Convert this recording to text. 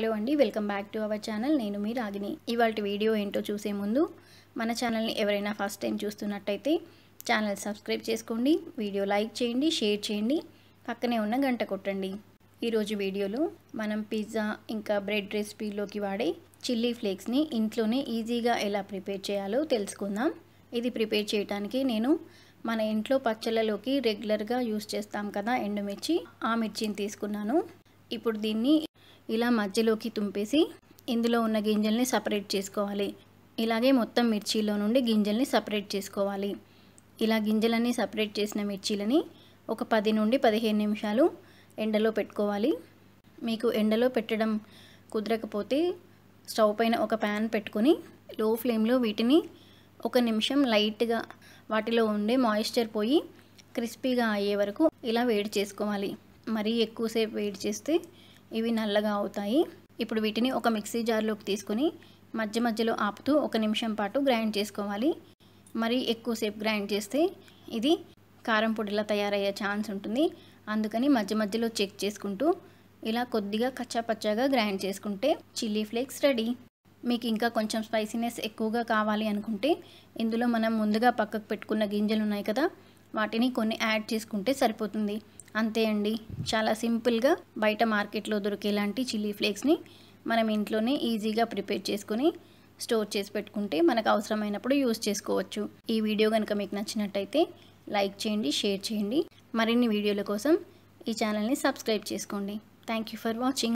hello అండి welcome back to our channel నేను మీ రాగిని ఇవాళ వీడియో ఏంటో చూసే ముందు మన ఛానల్ని ఎవరైనా ఫస్ట్ టైం చూస్తున్నట్టయితే ఛానల్ సబ్స్క్రైబ్ చేసుకోండి వీడియో లైక్ చేయండి షేర్ చేయండి పక్కనే ఉన్న గంట కొట్టండి ఈరోజు వీడియోలో మనం పిజ్జా ఇంకా బ్రెడ్ రెసిపీలోకి వాడే చిల్లీ ఫ్లేక్స్ని ఇంట్లోనే ఈజీగా ఎలా ప్రిపేర్ చేయాలో తెలుసుకుందాం ఇది ప్రిపేర్ చేయడానికి నేను మన ఇంట్లో పచ్చళ్ళలోకి రెగ్యులర్గా యూస్ చేస్తాం కదా ఎండుమిర్చి ఆ మిర్చిని తీసుకున్నాను ఇప్పుడు దీన్ని ఇలా మధ్యలోకి తుంపేసి ఇందులో ఉన్న గింజల్ని సపరేట్ చేసుకోవాలి ఇలాగే మొత్తం మిర్చీలో నుండి గింజల్ని సపరేట్ చేసుకోవాలి ఇలా గింజలన్నీ సపరేట్ చేసిన మిర్చీలని ఒక పది నుండి పదిహేను నిమిషాలు ఎండలో పెట్టుకోవాలి మీకు ఎండలో పెట్టడం కుదరకపోతే స్టవ్ పైన ఒక ప్యాన్ పెట్టుకొని లో ఫ్లేమ్లో వీటిని ఒక నిమిషం లైట్గా వాటిలో ఉండే మాయిశ్చర్ పోయి క్రిస్పీగా అయ్యే వరకు ఇలా వేడి చేసుకోవాలి మరీ ఎక్కువసేపు వేడి చేస్తే ఇవి నల్లగా అవుతాయి ఇప్పుడు వీటిని ఒక మిక్సీ జార్లోకి తీసుకుని మధ్య మధ్యలో ఆపుతూ ఒక నిమిషం పాటు గ్రైండ్ చేసుకోవాలి మరీ ఎక్కువసేపు గ్రైండ్ చేస్తే ఇది కారం పొడిలా తయారయ్యే ఛాన్స్ ఉంటుంది అందుకని మధ్య మధ్యలో చెక్ చేసుకుంటూ ఇలా కొద్దిగా కచ్చాపచ్చాగా గ్రైండ్ చేసుకుంటే చిల్లీ ఫ్లేక్స్ రెడీ మీకు ఇంకా కొంచెం స్పైసీనెస్ ఎక్కువగా కావాలి అనుకుంటే ఇందులో మనం ముందుగా పక్కకు పెట్టుకున్న గింజలు ఉన్నాయి కదా వాటిని కొన్ని యాడ్ చేసుకుంటే సరిపోతుంది అంతే అండి చాలా సింపుల్గా బయట మార్కెట్లో దొరికేలాంటి చిల్లీ ఫ్లేక్స్ని మనం ఇంట్లోనే ఈజీగా ప్రిపేర్ చేసుకుని స్టోర్ చేసి పెట్టుకుంటే మనకు అవసరమైనప్పుడు యూస్ చేసుకోవచ్చు ఈ వీడియో కనుక మీకు నచ్చినట్టయితే లైక్ చేయండి షేర్ చేయండి మరిన్ని వీడియోల కోసం ఈ ఛానల్ని సబ్స్క్రైబ్ చేసుకోండి థ్యాంక్ ఫర్ వాచింగ్